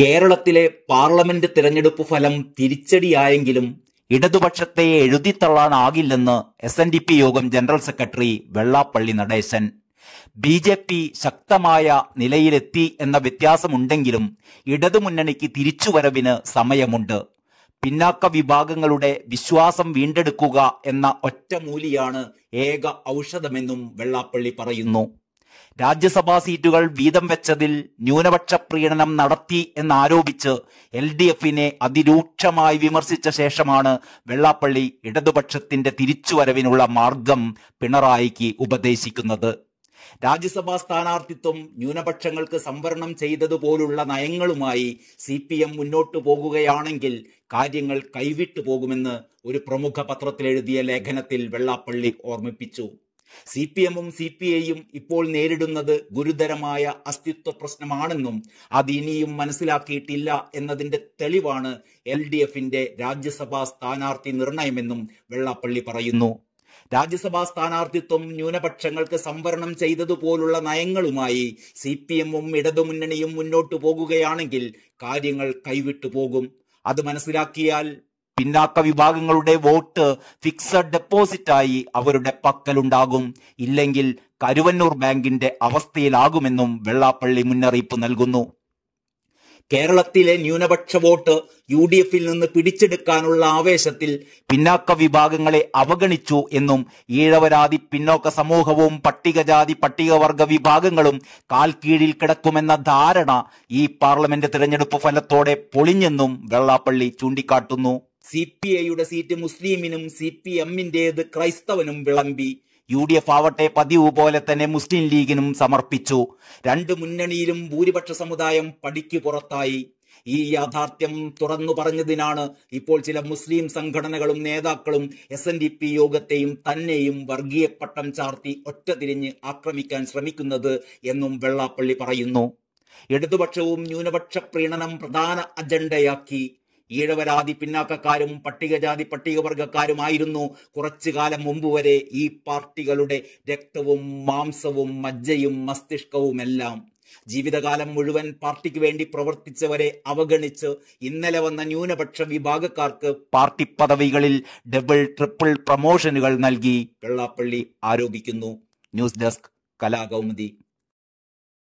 കേരളത്തിലെ പാർലമെന്റ് തിരഞ്ഞെടുപ്പ് ഫലം തിരിച്ചടിയായെങ്കിലും ഇടതുപക്ഷത്തെ എഴുതിത്തള്ളാനാകില്ലെന്ന് എസ് എൻ ഡി പി യോഗം general secretary Vellappally Natesan B J P ശക്തമായ നിലയിലെത്തി എന്ന വ്യത്യാസമുണ്ടെങ്കിലും ഇടതുമുന്നണിക്ക് തിരിച്ചുവരവിന് സമയമുണ്ട് പിന്നാക്ക വിഭാഗങ്ങളുടെ വിശ്വാസം വീണ്ടെടുക്കുക എന്ന ഒറ്റമൂലിയാണ് ഏക ഔഷധമെന്നും വെള്ളാപ്പള്ളി പറയുന്നു രാജ്യസഭാ സീറ്റുകൾ വീതം വെച്ചതിൽ ന്യൂനപക്ഷ പ്രീണനം നടത്തി എന്നാരോപിച്ച് എൽ ഡി എഫിനെ അതിരൂക്ഷമായി വിമർശിച്ച ശേഷമാണ് വെള്ളാപ്പള്ളി ഇടതുപക്ഷത്തിന്റെ തിരിച്ചുവരവിനുള്ള മാർഗം പിണറായിക്ക് ഉപദേശിക്കുന്നത് രാജ്യസഭാ സ്ഥാനാർത്ഥിത്വം ന്യൂനപക്ഷങ്ങൾക്ക് സംവരണം ചെയ്തതുപോലുള്ള നയങ്ങളുമായി സി പി എം മുന്നോട്ടു പോകുകയാണെങ്കിൽ കാര്യങ്ങൾ കൈവിട്ടു പോകുമെന്ന് ഒരു പ്രമുഖ പത്രത്തിലെഴുതിയ ലേഖനത്തിൽ വെള്ളാപ്പള്ളി ഓർമ്മിപ്പിച്ചു സി പി എമ്മും സി പി ഐയും ഇപ്പോൾ നേരിടുന്നത് ഗുരുതരമായ അസ്തിത്വ പ്രശ്നമാണെന്നും അത് ഇനിയും മനസ്സിലാക്കിയിട്ടില്ല എന്നതിന്റെ തെളിവാണ് എൽ ഡി എഫിന്റെ രാജ്യസഭാ സ്ഥാനാർത്ഥി നിർണയമെന്നും വെള്ളാപ്പള്ളി പറയുന്നു രാജ്യസഭാ സ്ഥാനാർത്ഥിത്വം ന്യൂനപക്ഷങ്ങൾക്ക് സംവരണം ചെയ്തതുപോലുള്ള നയങ്ങളുമായി സി പി എമ്മും ഇടതുമുന്നണിയും മുന്നോട്ടു പോകുകയാണെങ്കിൽ കാര്യങ്ങൾ കൈവിട്ടു പോകും അത് മനസ്സിലാക്കിയാൽ പിന്നാക്ക വിഭാഗങ്ങളുടെ വോട്ട് ഫിക്സഡ് ഡെപ്പോസിറ്റായി അവരുടെ പക്കലുണ്ടാകും ഇല്ലെങ്കിൽ കരുവന്നൂർ ബാങ്കിന്റെ അവസ്ഥയിലാകുമെന്നും വെള്ളാപ്പള്ളി മുന്നറിയിപ്പ് നൽകുന്നു കേരളത്തിലെ ന്യൂനപക്ഷ വോട്ട് യു ഡി എഫിൽ നിന്ന് പിടിച്ചെടുക്കാനുള്ള ആവേശത്തിൽ പിന്നാക്ക വിഭാഗങ്ങളെ അവഗണിച്ചു എന്നും ഈഴവരാതി പിന്നോക്ക സമൂഹവും പട്ടികജാതി പട്ടികവർഗ വിഭാഗങ്ങളും കാൽ കീഴിൽ കിടക്കുമെന്ന ധാരണ ഈ പാർലമെന്റ് തിരഞ്ഞെടുപ്പ് ഫലത്തോടെ പൊളിഞ്ഞെന്നും വെള്ളാപ്പള്ളി ചൂണ്ടിക്കാട്ടുന്നു സി പി ഐയുടെ സീറ്റ് മുസ്ലിമിനും സി പി എമ്മിന്റേത് ക്രൈസ്തവനും വിളമ്പി യു ഡി എഫ് ആവട്ടെ പതിവ് പോലെ തന്നെ മുസ്ലിം ലീഗിനും സമർപ്പിച്ചു രണ്ട് മുന്നണിയിലും ഭൂരിപക്ഷ സമുദായം പടിക്ക് പുറത്തായി ഈ യാഥാർത്ഥ്യം തുറന്നു പറഞ്ഞതിനാണ് ഇപ്പോൾ ചില മുസ്ലിം സംഘടനകളും നേതാക്കളും എസ് എൻ ഡി പി യോഗത്തെയും തന്നെയും വർഗീയപ്പട്ടം ചാർത്തി ഒറ്റ തിരിഞ്ഞ് ആക്രമിക്കാൻ ശ്രമിക്കുന്നത് എന്നും വെള്ളാപ്പള്ളി പറയുന്നു ഇടതുപക്ഷവും ന്യൂനപക്ഷ പ്രീണനം പ്രധാന അജണ്ടയാക്കി ഈഴവരാതി പിന്നാക്കക്കാരും പട്ടികജാതി പട്ടികവർഗക്കാരുമായിരുന്നു കുറച്ചു കാലം മുമ്പ് വരെ ഈ പാർട്ടികളുടെ രക്തവും മാംസവും മജ്ജയും മസ്തിഷ്കവും എല്ലാം ജീവിതകാലം മുഴുവൻ പാർട്ടിക്ക് വേണ്ടി പ്രവർത്തിച്ചവരെ അവഗണിച്ച് ഇന്നലെ വന്ന ന്യൂനപക്ഷ വിഭാഗക്കാർക്ക് പാർട്ടി പദവികളിൽ ഡബിൾ ട്രിപ്പിൾ പ്രമോഷനുകൾ നൽകി വെള്ളാപ്പള്ളി ആരോപിക്കുന്നു ന്യൂസ് ഡെസ്ക് കലാകൗമുദി